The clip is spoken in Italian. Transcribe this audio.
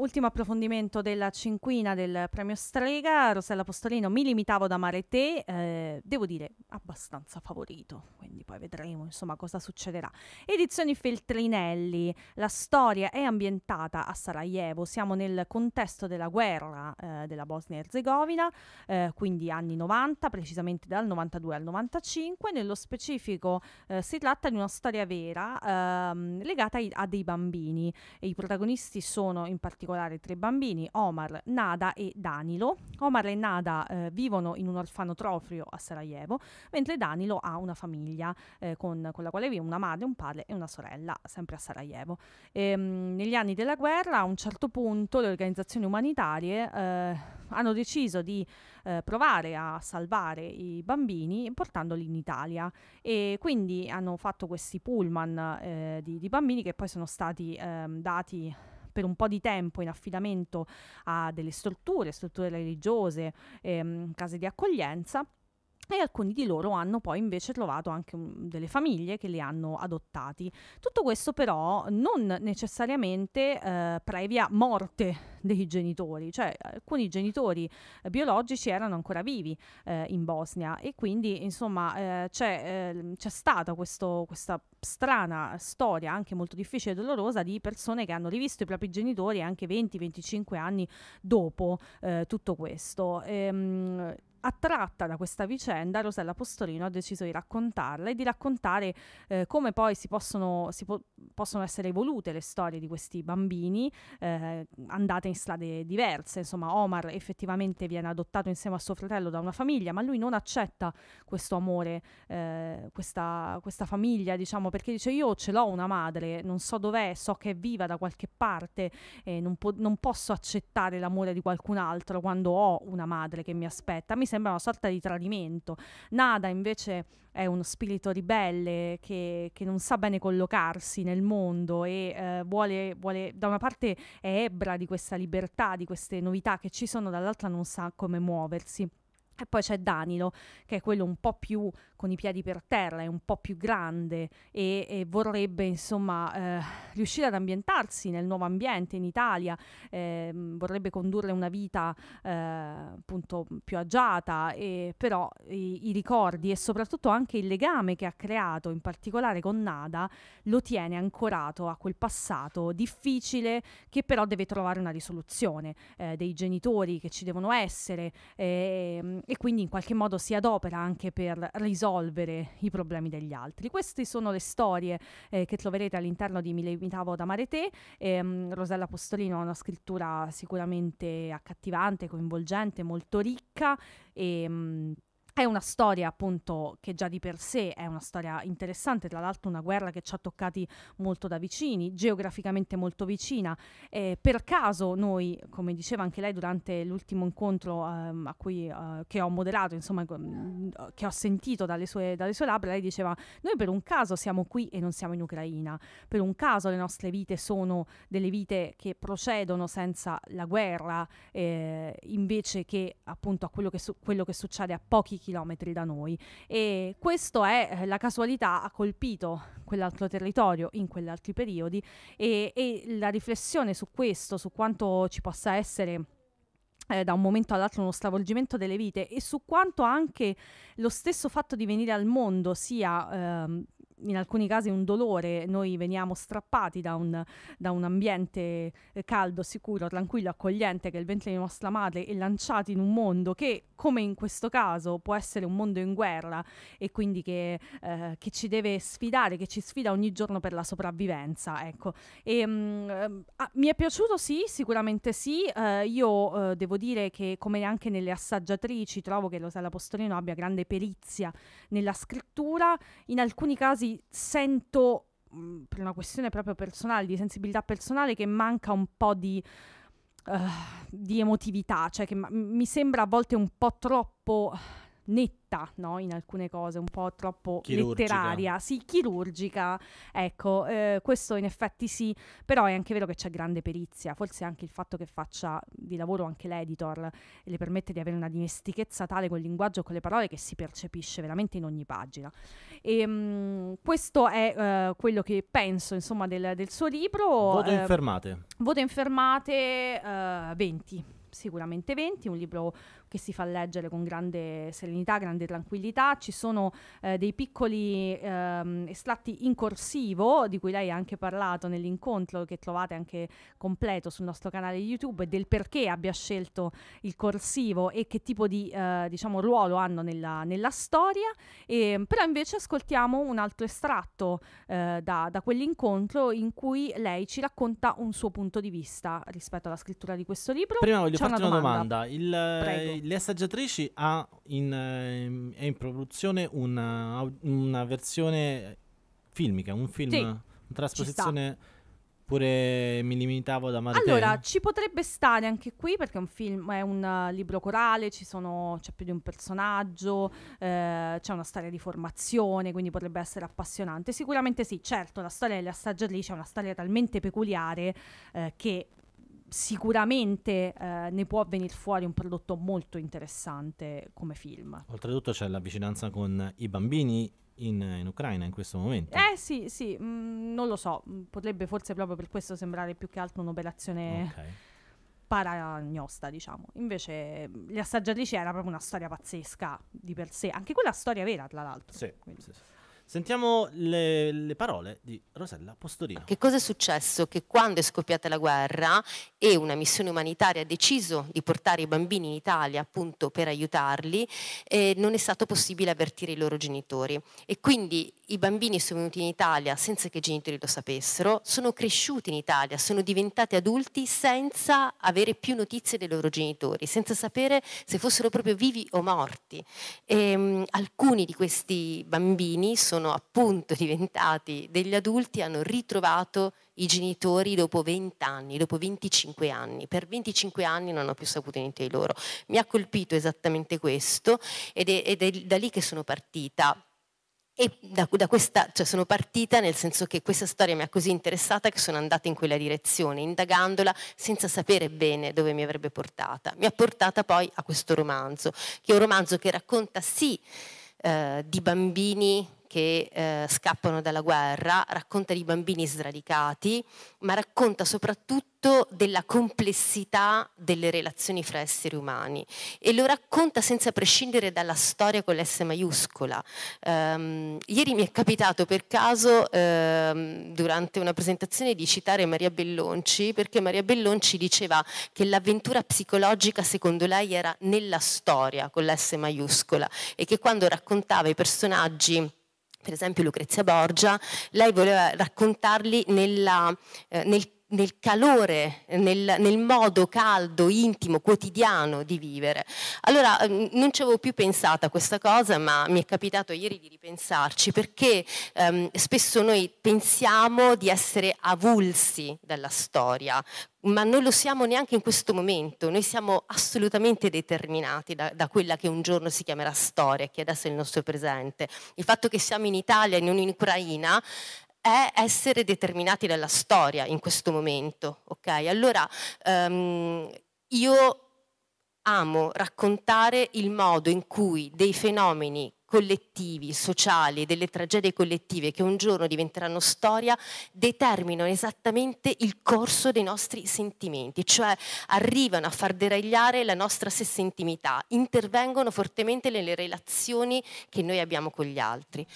ultimo approfondimento della cinquina del premio Strega, Rosella Postolino, mi limitavo ad amare te, eh, devo dire abbastanza favorito, quindi poi vedremo insomma cosa succederà. Edizioni Feltrinelli, la storia è ambientata a Sarajevo, siamo nel contesto della guerra eh, della Bosnia-Herzegovina, eh, quindi anni 90, precisamente dal 92 al 95, nello specifico eh, si tratta di una storia vera ehm, legata ai, a dei bambini e i protagonisti sono in particolare particolare tre bambini, Omar, Nada e Danilo. Omar e Nada eh, vivono in un orfanotrofio a Sarajevo, mentre Danilo ha una famiglia eh, con, con, la quale vive una madre, un padre e una sorella, sempre a Sarajevo. E, ehm, mh, negli anni della guerra, a un certo punto, le organizzazioni umanitarie eh, hanno deciso di eh, provare a salvare i bambini portandoli in Italia e quindi hanno fatto questi pullman eh, di, di, bambini che poi sono stati ehm, dati per un po' di tempo in affidamento a delle strutture, strutture religiose, ehm, case di accoglienza e alcuni di loro hanno poi invece trovato anche delle famiglie che li hanno adottati. Tutto questo però non necessariamente eh, previa morte dei genitori, cioè alcuni genitori eh, biologici erano ancora vivi eh, in Bosnia e quindi insomma eh, c'è, ehm, c'è, stata questo, questa strana storia anche molto difficile e dolorosa di persone che hanno rivisto i propri genitori anche 20-25 anni dopo eh, tutto questo. Ehm, Attratta da questa vicenda, Rosella Postolino ha deciso di raccontarla e di raccontare eh, come poi si, possono, si po possono, essere evolute le storie di questi bambini eh, andate in strade diverse. Insomma, Omar effettivamente viene adottato insieme a suo fratello da una famiglia, ma lui non accetta questo amore, eh, questa, questa famiglia, diciamo, perché dice io ce l'ho una madre, non so dov'è, so che è viva da qualche parte, non, po non posso accettare l'amore di qualcun altro quando ho una madre che mi aspetta. Mi sembra una sorta di tradimento. Nada invece è uno spirito ribelle che, che non sa bene collocarsi nel mondo e eh, vuole, vuole, da una parte è ebra di questa libertà, di queste novità che ci sono, dall'altra non sa come muoversi. E poi c'è Danilo, che è quello un po' più con i piedi per terra, è un po' più grande e, e vorrebbe insomma eh, riuscire ad ambientarsi nel nuovo ambiente in Italia, eh, vorrebbe condurre una vita eh, appunto più agiata, e, però i, i, ricordi e soprattutto anche il legame che ha creato in particolare con Nada lo tiene ancorato a quel passato difficile che però deve trovare una risoluzione eh, dei genitori che ci devono essere ehm, e quindi in qualche modo si adopera anche per risolvere i problemi degli altri. Queste sono le storie eh, che troverete all'interno di Mi limitavo ad amare te. Ehm, Rosella Postolino ha una scrittura sicuramente accattivante, coinvolgente, molto ricca e... Ehm, Mh, è una storia appunto che già di per sé è una storia interessante, tra l'altro una guerra che ci ha toccati molto da vicini, geograficamente molto vicina. Eh, per caso noi, come diceva anche lei durante l'ultimo incontro ehm, cui, eh, che ho moderato, insomma mm, che ho sentito dalle sue, dalle sue labbra, lei diceva noi per un caso siamo qui e non siamo in Ucraina, per un caso le nostre vite sono delle vite che procedono senza la guerra, eh, invece che appunto a quello che, su- quello che succede a pochi chilometri chilometri da noi. E questo è, eh, la casualità ha colpito quell'altro territorio in quegli altri periodi e, e la riflessione su questo, su quanto ci possa essere eh, da un momento all'altro uno stravolgimento delle vite e su quanto anche lo stesso fatto di venire al mondo sia ehm, in alcuni casi un dolore, noi veniamo strappati da un, da un ambiente eh, caldo, sicuro, tranquillo, accogliente che è il ventre di nostra madre e lanciati in un mondo che, come in questo caso, può essere un mondo in guerra e quindi che, eh, che ci deve sfidare, che ci sfida ogni giorno per la sopravvivenza. Ecco. E, ehm, mh, eh, ah, mi è piaciuto sì, sicuramente sì, eh, io eh, devo dire che come anche nelle assaggiatrici trovo che Rosella Postolino abbia grande perizia nella scrittura, in alcuni casi infatti sento mhmm, per una questione proprio personale, di sensibilità personale, che manca un po' di, uh, di emotività, cioè che ma- mi sembra a volte un po' troppo netta no? in alcune cose, un po' troppo chirurgica. letteraria, sì, chirurgica, ecco, eh, questo in effetti sì, però è anche vero che c'è grande perizia, forse anche il fatto che faccia di lavoro anche l'editor le permette di avere una dimestichezza tale col linguaggio e con le parole che si percepisce veramente in ogni pagina. E, ehm, mh, questo è uh, quello che penso insomma del, del suo libro. Voto eh, in fermate. Voto infermate uh, eh, 20 sicuramente 20, un libro che si fa leggere con grande serenità, grande tranquillità, ci sono eh, dei piccoli ehm, estratti in corsivo di cui lei ha anche parlato nell'incontro che trovate anche completo sul nostro canale YouTube del perché abbia scelto il corsivo e che tipo di eh, diciamo, ruolo hanno nella, nella storia, e, ehm, però invece ascoltiamo un altro estratto eh, da, da quell'incontro in cui lei ci racconta un suo punto di vista rispetto alla scrittura di questo libro. Prima voglio farti una domanda. Una domanda. Il, eh, le Assaggiatrici ha in, eh, è in produzione una, eh, una versione filmica, un film, sì, una trasposizione Oppure mi limitavo da amare Allora, ci potrebbe stare anche qui perché è un film, è un eh, libro corale, sono, c'è più di un personaggio, eh, c'è una storia di formazione, quindi potrebbe essere appassionante. Sicuramente sì, certo, la storia delle assaggiatrici è una storia talmente peculiare eh, che sicuramente eh, ne può venire fuori un prodotto molto interessante come film. Oltretutto c'è la vicinanza con i bambini in, in, Ucraina in questo momento. Eh sì, sì, mh, mm, non lo so, mm, potrebbe forse proprio per questo sembrare più che altro un'operazione okay. paragnosta, diciamo. Invece mm, Le assaggiatrici era proprio una storia pazzesca di per sé, anche quella storia vera, tra l'altro. Sì, Quindi. sì, sì. Sentiamo le, le, parole di Rosella Postorino. Che cosa è successo? Che quando è scoppiata la guerra e una missione umanitaria ha deciso di portare i bambini in Italia appunto per aiutarli, eh, non è stato possibile avvertire i loro genitori. E quindi i bambini sono venuti in Italia senza che i genitori lo sapessero, sono cresciuti in Italia, sono diventati adulti senza avere più notizie dei loro genitori, senza sapere se fossero proprio vivi o morti. E, ehm, mh, alcuni di questi bambini sono sono appunto diventati degli adulti hanno ritrovato i genitori dopo 20 anni, dopo 25 anni. Per 25 anni non ho più saputo niente di loro. Mi ha colpito esattamente questo ed è, ed è da lì che sono partita. E da, da questa, cioè sono partita nel senso che questa storia mi ha così interessata che sono andata in quella direzione, indagandola senza sapere bene dove mi avrebbe portata. Mi ha portata poi a questo romanzo, che è un romanzo che racconta sì eh, di bambini che eh, scappano dalla guerra, racconta di bambini sradicati, ma racconta soprattutto della complessità delle relazioni fra esseri umani e lo racconta senza prescindere dalla storia con l'S maiuscola. Um, ieri mi è capitato per caso um, durante una presentazione di citare Maria Bellonci perché Maria Bellonci diceva che l'avventura psicologica secondo lei era nella storia con l'S maiuscola e che quando raccontava i personaggi per esempio Lucrezia Borgia, lei voleva raccontarli nella, eh, nel nel calore, nel, nel, modo caldo, intimo, quotidiano di vivere. Allora mm, non ci avevo più pensato a questa cosa, ma mi è capitato ieri di ripensarci perché ehm, spesso noi pensiamo di essere avulsi dalla storia, ma non lo siamo neanche in questo momento, noi siamo assolutamente determinati da, da, quella che un giorno si chiamerà storia, che adesso è il nostro presente. Il fatto che siamo in Italia e non in Ucraina è essere determinati dalla storia in questo momento, ok? Allora um, io amo raccontare il modo in cui dei fenomeni collettivi, sociali, delle tragedie collettive che un giorno diventeranno storia, determinano esattamente il corso dei nostri sentimenti, cioè arrivano a far deragliare la nostra stessa intimità, intervengono fortemente nelle relazioni che noi abbiamo con gli altri.